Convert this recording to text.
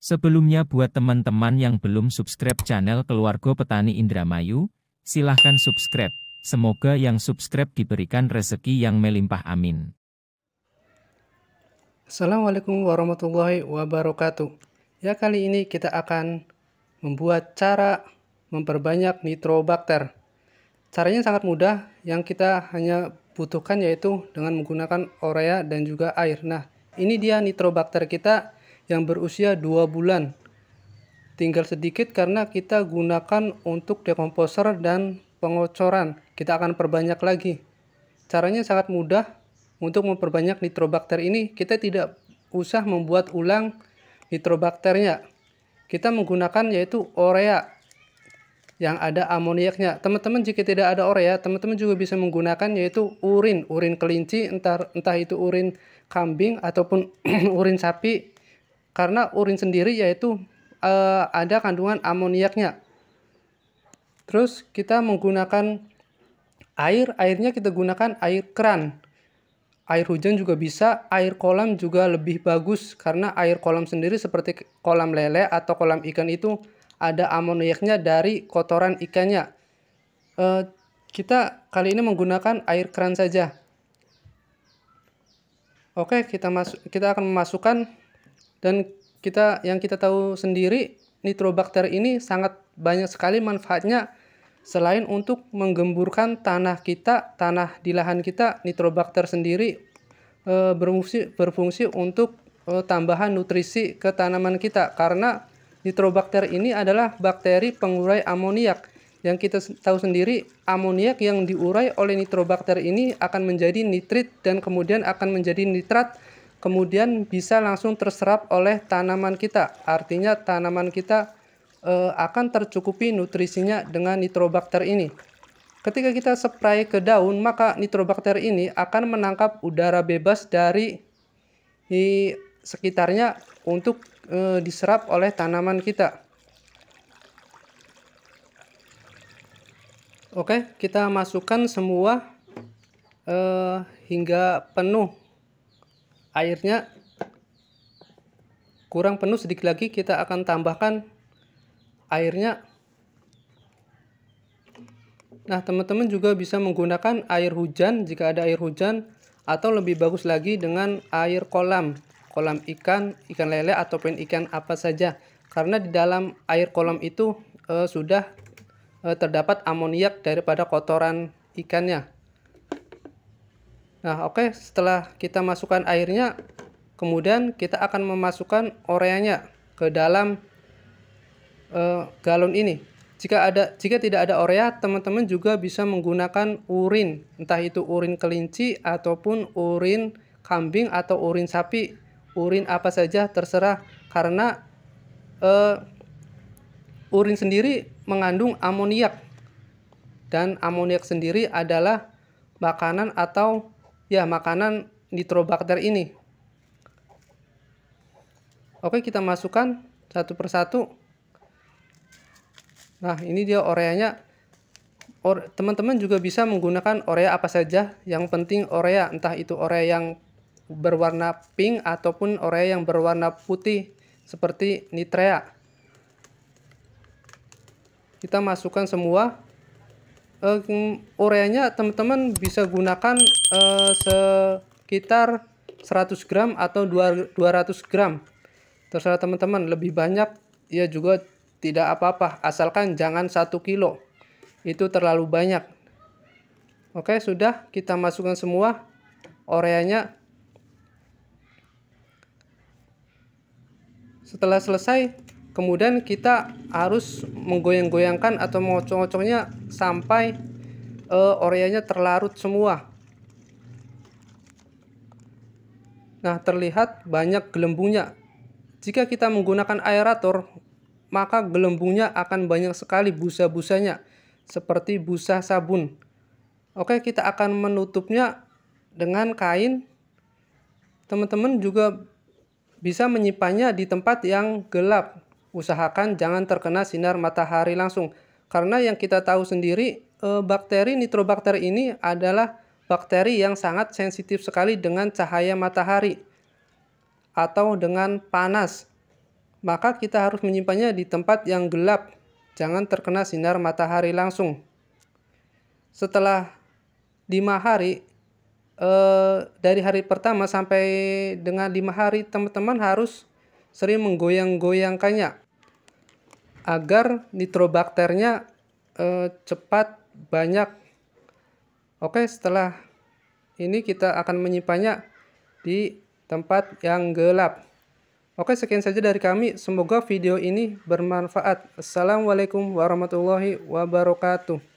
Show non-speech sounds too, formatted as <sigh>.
Sebelumnya buat teman-teman yang belum subscribe channel Keluarga Petani Indramayu, silahkan subscribe. Semoga yang subscribe diberikan rezeki yang melimpah amin. Assalamualaikum warahmatullahi wabarakatuh. Ya kali ini kita akan membuat cara memperbanyak nitrobakter. Caranya sangat mudah yang kita hanya butuhkan yaitu dengan menggunakan urea dan juga air. Nah, ini dia nitrobakter kita yang berusia 2 bulan. Tinggal sedikit karena kita gunakan untuk dekomposer dan pengocoran. Kita akan perbanyak lagi. Caranya sangat mudah. Untuk memperbanyak nitrobakter ini, kita tidak usah membuat ulang nitrobakternya. Kita menggunakan yaitu urea yang ada amoniaknya. Teman-teman jika tidak ada urea, teman-teman juga bisa menggunakan yaitu urin, urin kelinci, entah entah itu urin kambing ataupun <clears throat> urin sapi karena urin sendiri yaitu uh, ada kandungan amoniaknya. Terus kita menggunakan air, airnya kita gunakan air keran. Air hujan juga bisa, air kolam juga lebih bagus karena air kolam sendiri seperti kolam lele atau kolam ikan itu ada amoniaknya dari kotoran ikannya. E, kita kali ini menggunakan air keran saja. Oke, kita masuk kita akan memasukkan dan kita yang kita tahu sendiri nitrobakter ini sangat banyak sekali manfaatnya selain untuk menggemburkan tanah kita, tanah di lahan kita, nitrobakter sendiri e, berfungsi berfungsi untuk e, tambahan nutrisi ke tanaman kita karena nitrobakter ini adalah bakteri pengurai amoniak yang kita tahu sendiri amoniak yang diurai oleh nitrobakter ini akan menjadi nitrit dan kemudian akan menjadi nitrat kemudian bisa langsung terserap oleh tanaman kita. Artinya tanaman kita e, akan tercukupi nutrisinya dengan nitrobakter ini. Ketika kita spray ke daun, maka nitrobakter ini akan menangkap udara bebas dari di sekitarnya untuk e, diserap oleh tanaman kita. Oke, kita masukkan semua e, hingga penuh airnya kurang penuh sedikit lagi kita akan tambahkan airnya nah teman-teman juga bisa menggunakan air hujan jika ada air hujan atau lebih bagus lagi dengan air kolam kolam ikan ikan lele ataupun ikan apa saja karena di dalam air kolam itu e, sudah e, terdapat amoniak daripada kotoran ikannya Nah, oke, okay, setelah kita masukkan airnya, kemudian kita akan memasukkan oreanya ke dalam uh, galon ini. Jika ada jika tidak ada orea, teman-teman juga bisa menggunakan urin, entah itu urin kelinci ataupun urin kambing atau urin sapi, urin apa saja terserah karena uh, urin sendiri mengandung amoniak dan amoniak sendiri adalah makanan atau ya makanan nitrobakter ini. Oke, kita masukkan satu persatu. Nah, ini dia oreanya. Teman-teman juga bisa menggunakan orea apa saja. Yang penting orea, entah itu orea yang berwarna pink ataupun orea yang berwarna putih seperti nitrea. Kita masukkan semua uh, ureanya teman-teman bisa gunakan uh, sekitar 100 gram atau 200 gram terserah teman-teman lebih banyak ya juga tidak apa-apa asalkan jangan 1 kilo itu terlalu banyak oke sudah kita masukkan semua oreanya setelah selesai kemudian kita harus menggoyang-goyangkan atau mengocok ocongnya sampai uh, oreanya terlarut semua nah terlihat banyak gelembungnya jika kita menggunakan aerator maka gelembungnya akan banyak sekali busa-busanya seperti busa sabun oke kita akan menutupnya dengan kain teman-teman juga bisa menyimpannya di tempat yang gelap usahakan jangan terkena sinar matahari langsung. Karena yang kita tahu sendiri, eh, bakteri nitrobakter ini adalah bakteri yang sangat sensitif sekali dengan cahaya matahari atau dengan panas. Maka kita harus menyimpannya di tempat yang gelap, jangan terkena sinar matahari langsung. Setelah lima hari, eh, dari hari pertama sampai dengan lima hari, teman-teman harus sering menggoyang-goyangkannya agar nitrobakternya eh, cepat banyak. Oke, setelah ini kita akan menyimpannya di tempat yang gelap. Oke, sekian saja dari kami. Semoga video ini bermanfaat. Assalamualaikum warahmatullahi wabarakatuh.